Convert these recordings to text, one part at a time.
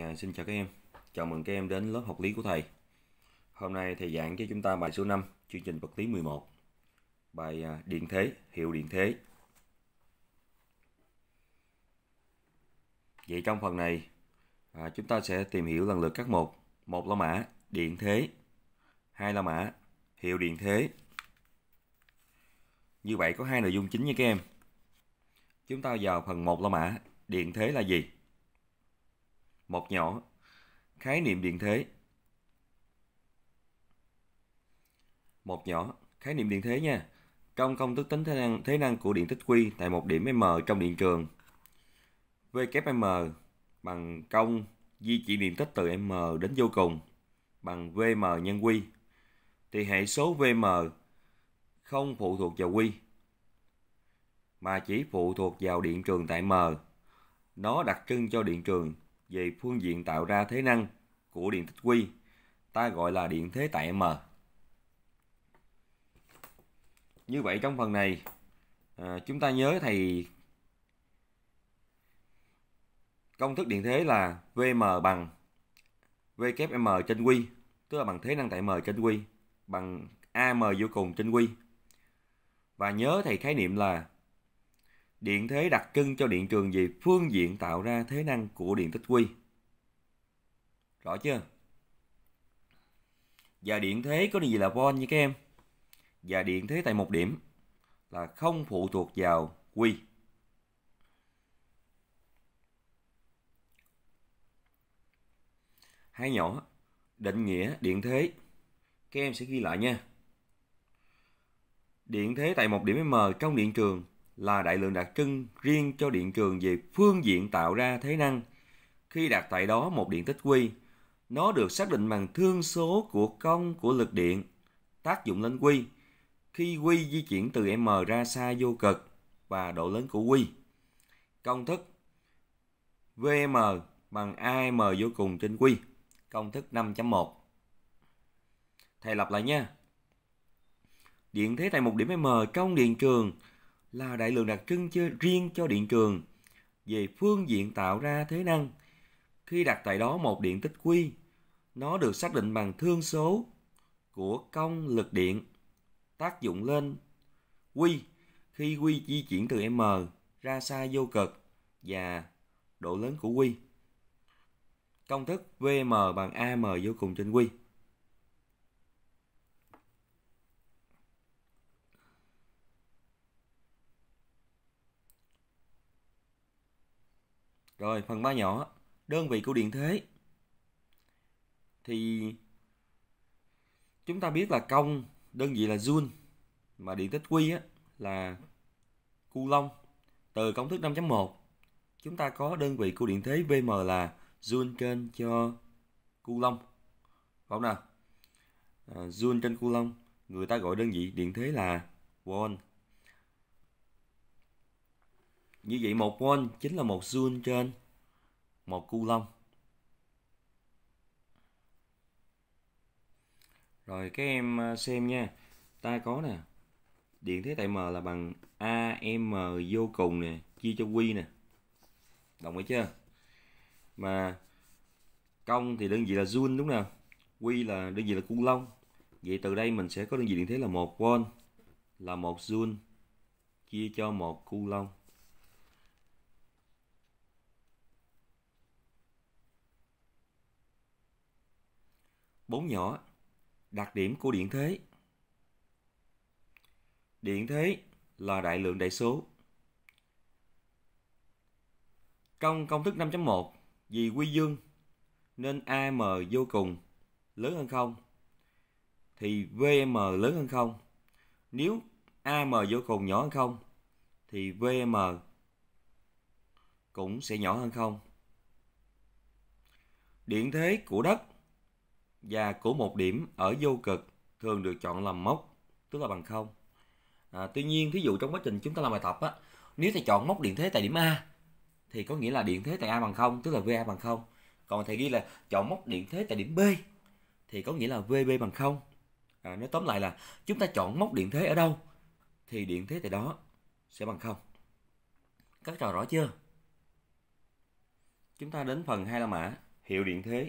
À, xin chào các em, chào mừng các em đến lớp học lý của thầy. Hôm nay thầy giảng cho chúng ta bài số 5, chương trình vật lý 11, bài à, điện thế, hiệu điện thế. Vậy trong phần này, à, chúng ta sẽ tìm hiểu lần lượt các một. Một là mã điện thế, hai là mã hiệu điện thế. Như vậy có hai nội dung chính nha các em. Chúng ta vào phần 1 là mã điện thế là gì? Một nhỏ, khái niệm điện thế. Một nhỏ, khái niệm điện thế nha. Trong công thức tính thế năng, thế năng của điện tích Q tại một điểm M trong điện trường, Vm bằng công di chuyển điện tích từ M đến vô cùng bằng Vm nhân Q thì hệ số Vm không phụ thuộc vào Q mà chỉ phụ thuộc vào điện trường tại M. Nó đặc trưng cho điện trường về phương diện tạo ra thế năng của điện tích quy, ta gọi là điện thế tại M. Như vậy trong phần này, à, chúng ta nhớ thầy công thức điện thế là VM bằng WM trên quy, tức là bằng thế năng tại M trên quy, bằng AM vô cùng trên quy. Và nhớ thầy khái niệm là Điện thế đặc trưng cho điện trường gì phương diện tạo ra thế năng của điện tích quy. Rõ chưa? Và điện thế có điều gì là volt như các em? Và điện thế tại một điểm là không phụ thuộc vào quy. Hai nhỏ, định nghĩa điện thế. Các em sẽ ghi lại nha. Điện thế tại một điểm M trong điện trường là đại lượng đặc trưng riêng cho điện trường về phương diện tạo ra thế năng. Khi đặt tại đó một điện tích quy, nó được xác định bằng thương số của công của lực điện tác dụng lên quy khi quy di chuyển từ m ra xa vô cực và độ lớn của quy. Công thức VM bằng AM vô cùng trên quy. Công thức 5.1. Thầy lặp lại nha. Điện thế tại một điểm M trong điện trường là đại lượng đặc trưng chơi riêng cho điện trường về phương diện tạo ra thế năng. Khi đặt tại đó một điện tích quy, nó được xác định bằng thương số của công lực điện tác dụng lên quy khi quy di chuyển từ m ra xa vô cực và độ lớn của quy. Công thức VM bằng AM vô cùng trên quy. Rồi phần 3 nhỏ, đơn vị của điện thế. Thì chúng ta biết là công đơn vị là joule mà điện tích quy á, là coulomb. Từ công thức 5.1 chúng ta có đơn vị của điện thế Vm là joule trên cho coulomb. Phải không nào? À, joule trên coulomb người ta gọi đơn vị điện thế là volt. Như vậy một won chính là một joule trên một coulomb. Rồi các em à, xem nha. Ta có nè. Điện thế tại M là bằng AM vô cùng nè, chia cho Q nè. Đồng ý chưa? Mà công thì đơn vị là joule đúng không? Q là đơn vị là coulomb. Vậy từ đây mình sẽ có đơn vị điện thế là một volt là một joule chia cho 1 coulomb. bốn nhỏ. Đặc điểm của điện thế. Điện thế là đại lượng đại số. Trong công thức 5.1, vì quy dương nên AM vô cùng lớn hơn không thì VM lớn hơn không Nếu AM vô cùng nhỏ hơn không thì VM cũng sẽ nhỏ hơn không Điện thế của đất và của một điểm ở vô cực thường được chọn làm mốc tức là bằng không à, tuy nhiên thí dụ trong quá trình chúng ta làm bài tập á nếu thầy chọn mốc điện thế tại điểm a thì có nghĩa là điện thế tại a bằng không tức là va bằng không còn thầy ghi là chọn mốc điện thế tại điểm b thì có nghĩa là vb bằng không à, nói tóm lại là chúng ta chọn mốc điện thế ở đâu thì điện thế tại đó sẽ bằng không các trò rõ chưa chúng ta đến phần hai la mã hiệu điện thế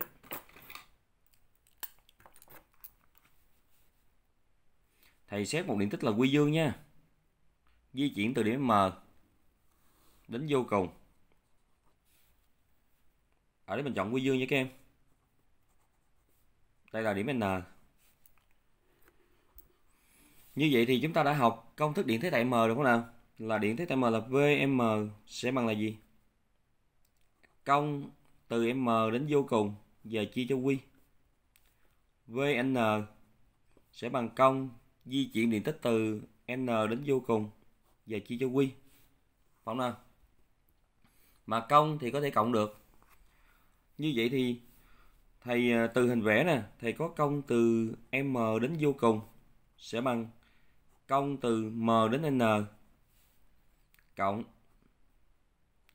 Thầy xét một điện tích là quy dương nha. Di chuyển từ điểm M đến vô cùng. Ở à, đây mình chọn quy dương nha các em. Đây là điểm N. Như vậy thì chúng ta đã học công thức điện thế tại M được không nào? Là điện thế tại M là VM sẽ bằng là gì? Công từ M đến vô cùng giờ chia cho Q. VN sẽ bằng công di chuyển điện tích từ n đến vô cùng và chia cho q không nào mà công thì có thể cộng được như vậy thì thầy à, từ hình vẽ nè thầy có công từ m đến vô cùng sẽ bằng công từ m đến n cộng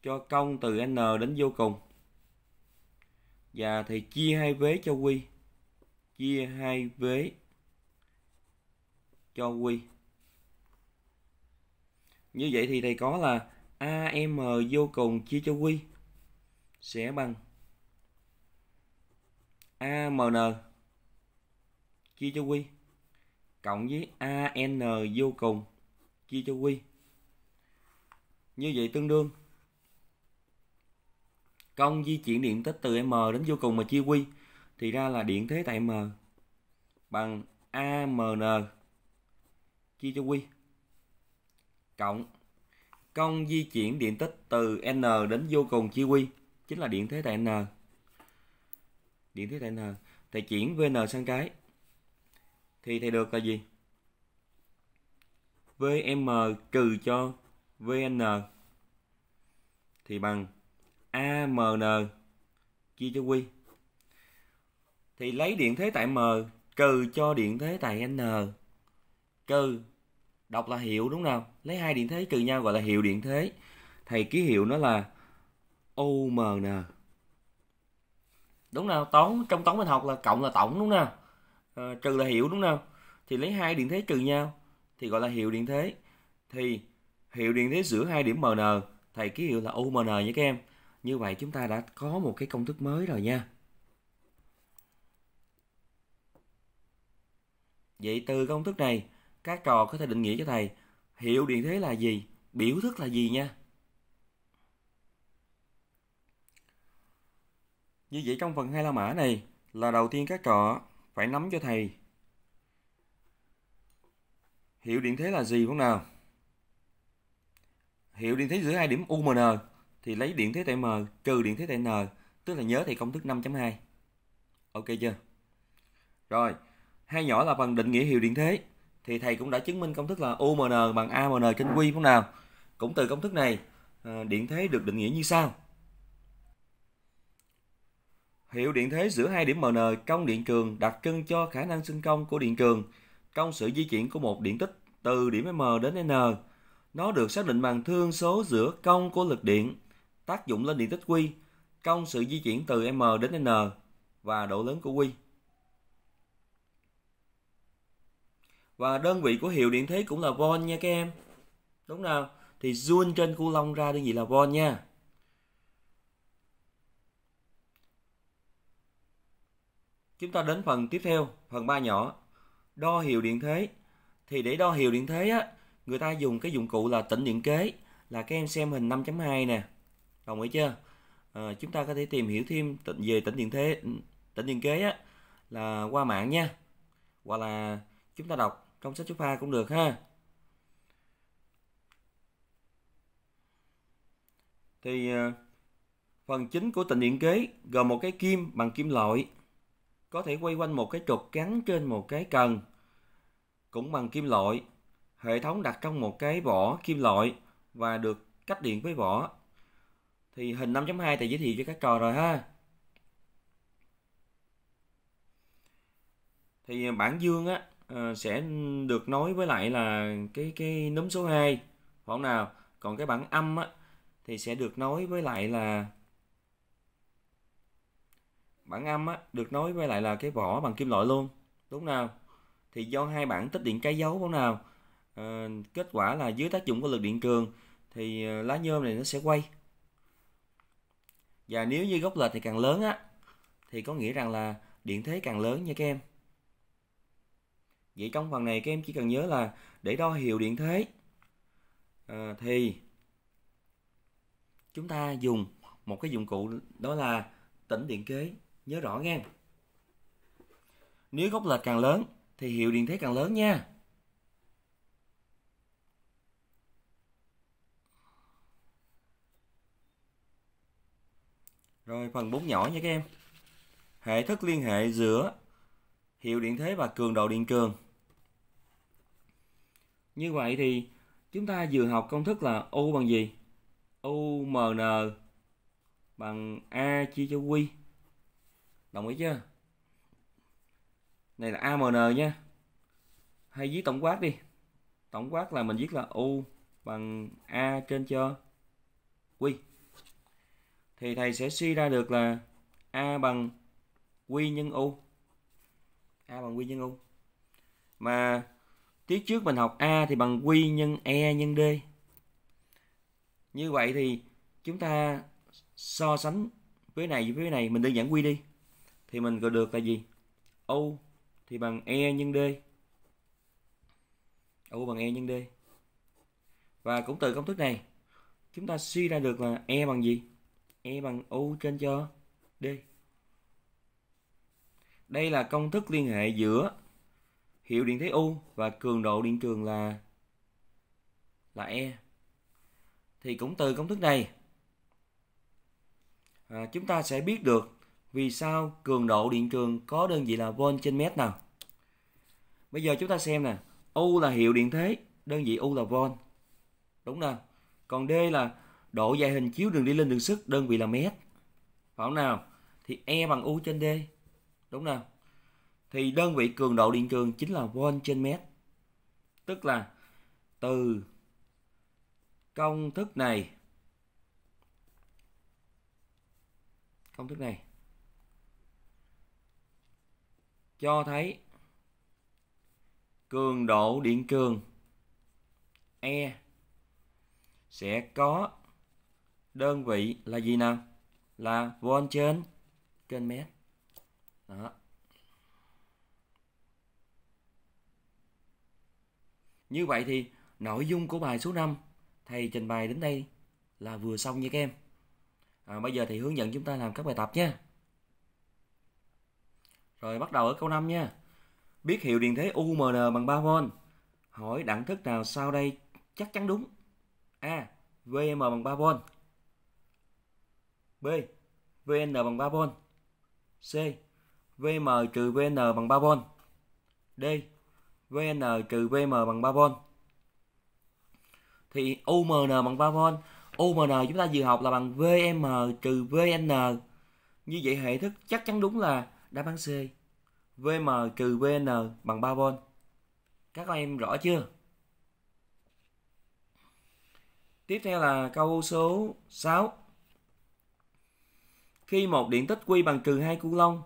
cho công từ n đến vô cùng và thầy chia hai vế cho quy chia hai vế cho quy Như vậy thì thầy có là AM vô cùng chia cho quy sẽ bằng AMN chia cho quy cộng với AN vô cùng chia cho quy Như vậy tương đương công di chuyển điện tích từ M đến vô cùng mà chia quy thì ra là điện thế tại M bằng AMN chia cho quy cộng công di chuyển điện tích từ n đến vô cùng chia quy chính là điện thế tại n điện thế tại n thầy chuyển vn sang cái thì thầy được là gì vm trừ cho vn thì bằng amn chia cho quy thì lấy điện thế tại m trừ cho điện thế tại n trừ đọc là hiệu đúng không lấy hai điện thế trừ nhau gọi là hiệu điện thế thầy ký hiệu nó là omn đúng nào toán trong toán mình học là cộng là tổng đúng nào à, trừ là hiệu đúng nào thì lấy hai điện thế trừ nhau thì gọi là hiệu điện thế thì hiệu điện thế giữa hai điểm mn thầy ký hiệu là omn nha các em như vậy chúng ta đã có một cái công thức mới rồi nha vậy từ công thức này các trò có thể định nghĩa cho thầy hiệu điện thế là gì biểu thức là gì nha như vậy trong phần hai la mã này là đầu tiên các trò phải nắm cho thầy hiệu điện thế là gì không nào hiệu điện thế giữa hai điểm u m n thì lấy điện thế tại m trừ điện thế tại n tức là nhớ thầy công thức 5.2 ok chưa rồi hai nhỏ là phần định nghĩa hiệu điện thế thì thầy cũng đã chứng minh công thức là UMN bằng AMN trên Q phải không nào? Cũng từ công thức này, ờ, điện thế được định nghĩa như sau. Hiệu điện thế giữa hai điểm MN công điện trường đặc trưng cho khả năng sinh công của điện trường, công sự di chuyển của một điện tích từ điểm M đến N. Nó được xác định bằng thương số giữa công của lực điện, tác dụng lên điện tích Q, công sự di chuyển từ M đến N và độ lớn của Q. và đơn vị của hiệu điện thế cũng là volt nha các em đúng nào thì joule trên cu lông ra đơn vị là volt nha chúng ta đến phần tiếp theo phần ba nhỏ đo hiệu điện thế thì để đo hiệu điện thế á người ta dùng cái dụng cụ là tĩnh điện kế là các em xem hình 5.2 nè đồng ý chưa à, chúng ta có thể tìm hiểu thêm về tĩnh điện thế tĩnh điện kế á là qua mạng nha hoặc là chúng ta đọc trong sách chú 2 cũng được ha. Thì ờ, phần chính của tình điện kế gồm một cái kim bằng kim loại có thể quay quanh một cái trục gắn trên một cái cần cũng bằng kim loại. Hệ thống đặt trong một cái vỏ kim loại và được cách điện với vỏ. Thì hình 5.2 thầy giới thiệu cho các trò rồi ha. Thì ờ, bản dương á Ờ, sẽ được nối với lại là cái cái núm số 2 phải nào còn cái bảng âm á, thì sẽ được nối với lại là bảng âm á, được nối với lại là cái vỏ bằng kim loại luôn đúng nào thì do hai bản tích điện cái dấu bóng nào à, kết quả là dưới tác dụng của lực điện cường thì ờ, lá nhôm này nó sẽ quay và nếu như gốc lệch thì càng lớn á thì có nghĩa rằng là điện thế càng lớn nha các em Vậy trong phần này các em chỉ cần nhớ là để đo hiệu điện thế à, thì chúng ta dùng một cái dụng cụ đó là tĩnh điện kế. Nhớ rõ nha. Nếu góc lệch càng lớn thì hiệu điện thế càng lớn nha. Rồi phần 4 nhỏ nha các em. Hệ thức liên hệ giữa hiệu điện thế và cường độ điện cường. Như vậy thì chúng ta vừa học công thức là U bằng gì? umn bằng A chia cho Q. Đồng ý chưa? Này là AMN nha. Hay viết tổng quát đi. Tổng quát là mình viết là U bằng A trên cho Q. Thì thầy sẽ suy ra được là A bằng Q nhân U. A bằng Q nhân U. Mà Tiết trước mình học A thì bằng Q nhân E nhân D. Như vậy thì chúng ta so sánh với này với này mình đơn giản quy đi thì mình có được là gì O thì bằng E nhân D O bằng E nhân D và cũng từ công thức này chúng ta suy ra được là E bằng gì E bằng O trên cho D đây là công thức liên hệ giữa hiệu điện thế U và cường độ điện trường là là E. Thì cũng từ công thức này à, chúng ta sẽ biết được vì sao cường độ điện trường có đơn vị là volt trên mét nào. Bây giờ chúng ta xem nè, U là hiệu điện thế, đơn vị U là volt. Đúng không? Còn D là độ dài hình chiếu đường đi lên đường sức, đơn vị là mét. Phải không nào? Thì E bằng U trên D. Đúng không? thì đơn vị cường độ điện trường chính là volt trên mét. Tức là từ công thức này công thức này cho thấy cường độ điện trường E sẽ có đơn vị là gì nào? Là volt trên trên mét. Đó. Như vậy thì nội dung của bài số 5 thầy trình bày đến đây là vừa xong nha các em. À, bây giờ thì hướng dẫn chúng ta làm các bài tập nha. Rồi bắt đầu ở câu 5 nha. Biết hiệu điện thế UMN bằng 3V. Hỏi đẳng thức nào sau đây chắc chắn đúng? A. VM bằng 3V. B. VN bằng 3V. C. VM trừ VN bằng 3V. D. VN trừ VM bằng 3V thì UMN bằng 3V UMN chúng ta vừa học là bằng VM trừ VN như vậy hệ thức chắc chắn đúng là đáp án C VM trừ VN bằng 3V các con em rõ chưa tiếp theo là câu số 6 khi một điện tích quy bằng trừ 2 Coulomb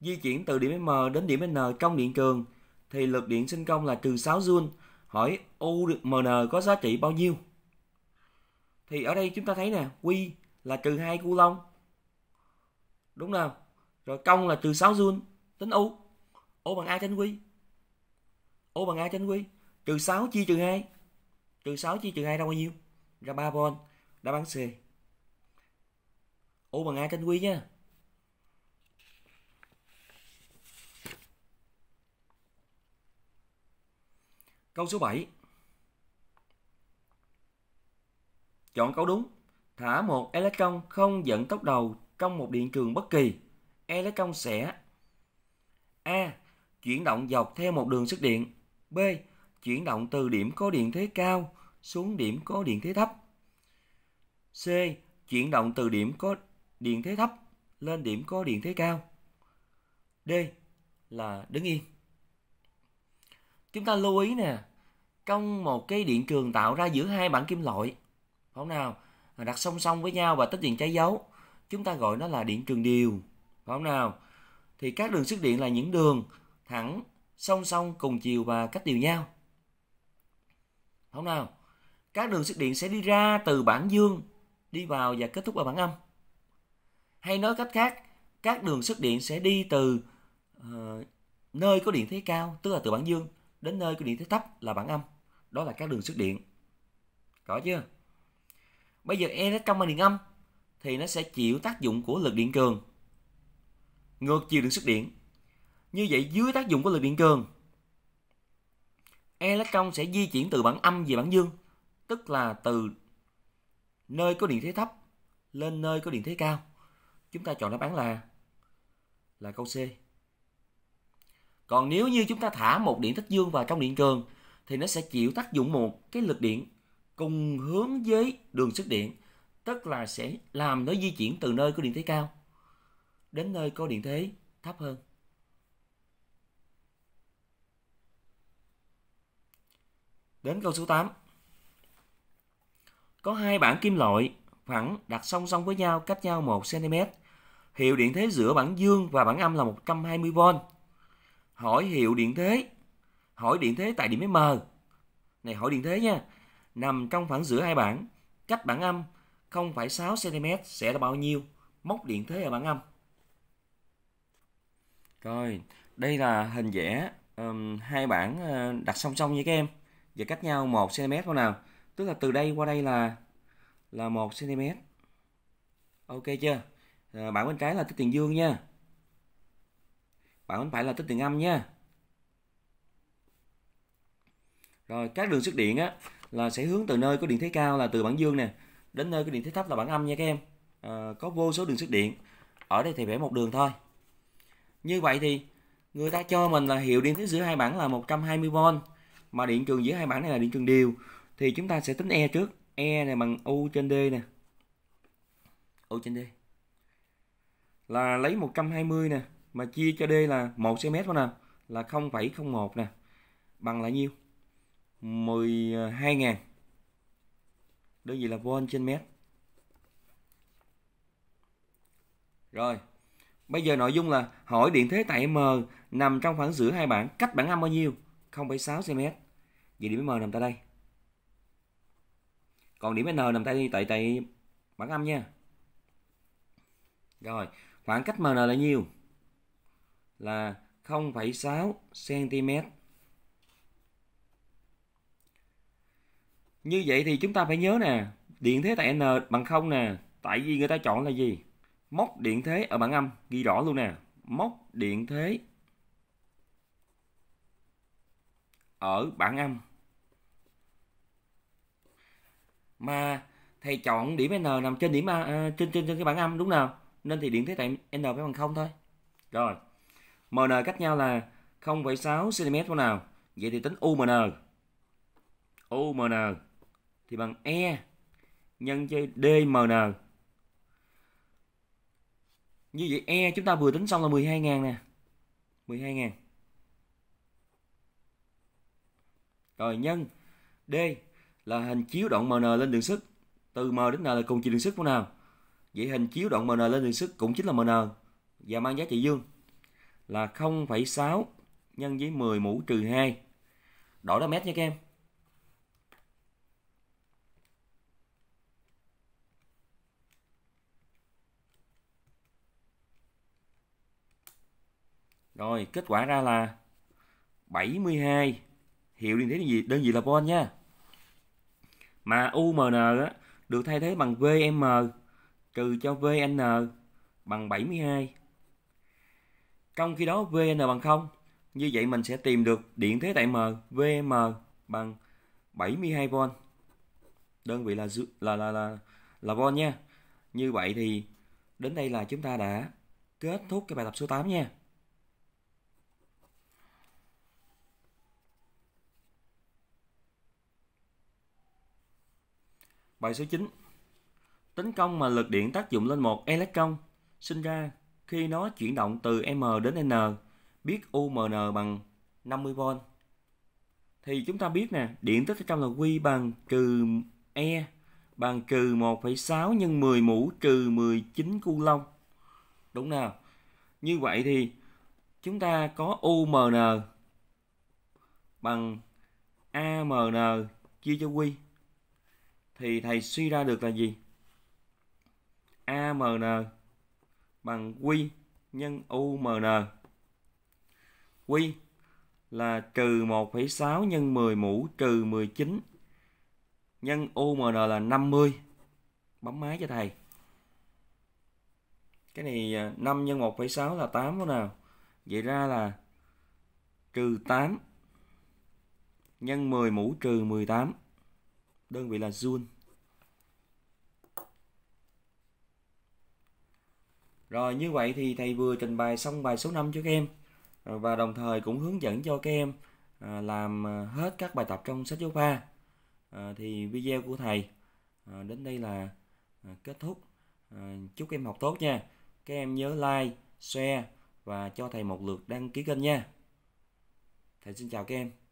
di chuyển từ điểm M đến điểm N trong điện trường thì lực điện sinh công là trừ 6 joule. Hỏi U được MN có giá trị bao nhiêu? Thì ở đây chúng ta thấy nè, Q là trừ 2 coulomb. Đúng không? Rồi công là trừ 6 joule, tính U. U bằng A trên Q. U bằng A trên Q. Trừ 6 chia trừ 2. Trừ 6 chia trừ 2 ra bao nhiêu? Ra 3 volt. Đáp án C. U bằng A trên Q nha. Câu số 7. Chọn câu đúng. Thả một electron không dẫn tốc đầu trong một điện trường bất kỳ. Electron sẽ A. Chuyển động dọc theo một đường sức điện. B. Chuyển động từ điểm có điện thế cao xuống điểm có điện thế thấp. C. Chuyển động từ điểm có điện thế thấp lên điểm có điện thế cao. D. Là đứng yên chúng ta lưu ý nè trong một cái điện trường tạo ra giữa hai bản kim loại không nào đặt song song với nhau và tích điện trái dấu chúng ta gọi nó là điện trường điều không nào thì các đường sức điện là những đường thẳng song song cùng chiều và cách đều nhau không nào các đường sức điện sẽ đi ra từ bản dương đi vào và kết thúc ở bản âm hay nói cách khác các đường sức điện sẽ đi từ uh, nơi có điện thế cao tức là từ bản dương đến nơi có điện thế thấp là bản âm đó là các đường xuất điện rõ chưa bây giờ e nó trong bằng điện âm thì nó sẽ chịu tác dụng của lực điện cường ngược chiều đường xuất điện như vậy dưới tác dụng của lực điện cường electron sẽ di chuyển từ bản âm về bản dương tức là từ nơi có điện thế thấp lên nơi có điện thế cao chúng ta chọn đáp án là là câu C còn nếu như chúng ta thả một điện tích dương vào trong điện trường thì nó sẽ chịu tác dụng một cái lực điện cùng hướng với đường sức điện, tức là sẽ làm nó di chuyển từ nơi có điện thế cao đến nơi có điện thế thấp hơn. Đến câu số 8. Có hai bản kim loại phẳng đặt song song với nhau cách nhau 1 cm. Hiệu điện thế giữa bản dương và bản âm là 120V hỏi hiệu điện thế hỏi điện thế tại điểm M này hỏi điện thế nha nằm trong khoảng giữa hai bảng cách bảng âm 0,6 cm sẽ là bao nhiêu mốc điện thế ở bảng âm rồi đây là hình vẽ um, hai bảng uh, đặt song song với các em và cách nhau 1 cm thôi nào tức là từ đây qua đây là là 1 cm ok chưa à, bảng bên trái là cái tiền dương nha bạn bánh phải là tích điện âm nha rồi các đường sức điện á là sẽ hướng từ nơi có điện thế cao là từ bản dương nè đến nơi có điện thế thấp là bản âm nha các em à, có vô số đường sức điện ở đây thì vẽ một đường thôi như vậy thì người ta cho mình là hiệu điện thế giữa hai bản là 120V mà điện trường giữa hai bản này là điện trường đều thì chúng ta sẽ tính E trước E này bằng U trên D nè U trên D là lấy 120 nè mà chia cho D là 1 cm đó nè là 0,01 nè bằng là nhiêu 12.000 đơn vị là volt trên mét rồi bây giờ nội dung là hỏi điện thế tại M nằm trong khoảng giữa hai bản cách bản âm bao nhiêu 0,6 cm vậy điểm M nằm tại đây còn điểm N nằm tại tại tại bản âm nha rồi khoảng cách MN là nhiêu là 0,6 cm. Như vậy thì chúng ta phải nhớ nè, điện thế tại n bằng 0 nè, tại vì người ta chọn là gì? Mốc điện thế ở bảng âm, ghi rõ luôn nè, mốc điện thế ở bảng âm. Mà thầy chọn điểm n nằm trên điểm a, à, trên trên trên cái bảng âm đúng nào? Nên thì điện thế tại n phải bằng 0 thôi. Rồi. MN cách nhau là 0,6 cm nào. Vậy thì tính UMN. UMN thì bằng E nhân cho DMN. Như vậy E chúng ta vừa tính xong là 12.000 nè. 12.000. Rồi nhân D là hình chiếu đoạn MN lên đường sức. Từ M đến N là cùng chiều đường sức của nào. Vậy hình chiếu đoạn MN lên đường sức cũng chính là MN và mang giá trị dương là 0,6 nhân với 10 mũ trừ 2. Đổi ra mét nha các em. Rồi, kết quả ra là 72. Hiệu điện thế đơn vị, đơn vị là volt nha. Mà UMN á, được thay thế bằng VM trừ cho VN bằng 72. Trong khi đó Vn bằng 0. Như vậy mình sẽ tìm được điện thế tại M VM bằng 72V. Đơn vị là là là là, là volt nha. Như vậy thì đến đây là chúng ta đã kết thúc cái bài tập số 8 nha. Bài số 9. Tính công mà lực điện tác dụng lên một electron sinh ra khi nó chuyển động từ M đến N, biết UMN bằng 50V. Thì chúng ta biết nè, điện tích ở trong là Q bằng trừ E bằng trừ 1,6 nhân 10 mũ trừ 19 Coulomb Đúng nào? Như vậy thì chúng ta có UMN bằng AMN chia cho Q. Thì thầy suy ra được là gì? AMN bằng Q nhân UMN. Q là trừ 1,6 nhân 10 mũ trừ 19 nhân UMN là 50. Bấm máy cho thầy. Cái này 5 à, nhân 1,6 là 8 đó nào. Vậy ra là trừ 8 nhân 10 mũ trừ 18. Đơn vị là joule. Rồi như vậy thì thầy vừa trình bày xong bài số 5 cho các em và đồng thời cũng hướng dẫn cho các em à, làm à, hết các bài tập trong sách giáo khoa. À, thì video của thầy đến đây là kết thúc. Chúc em học tốt nha. Các em nhớ like, share và cho thầy một lượt đăng ký kênh nha. Thầy xin chào các em.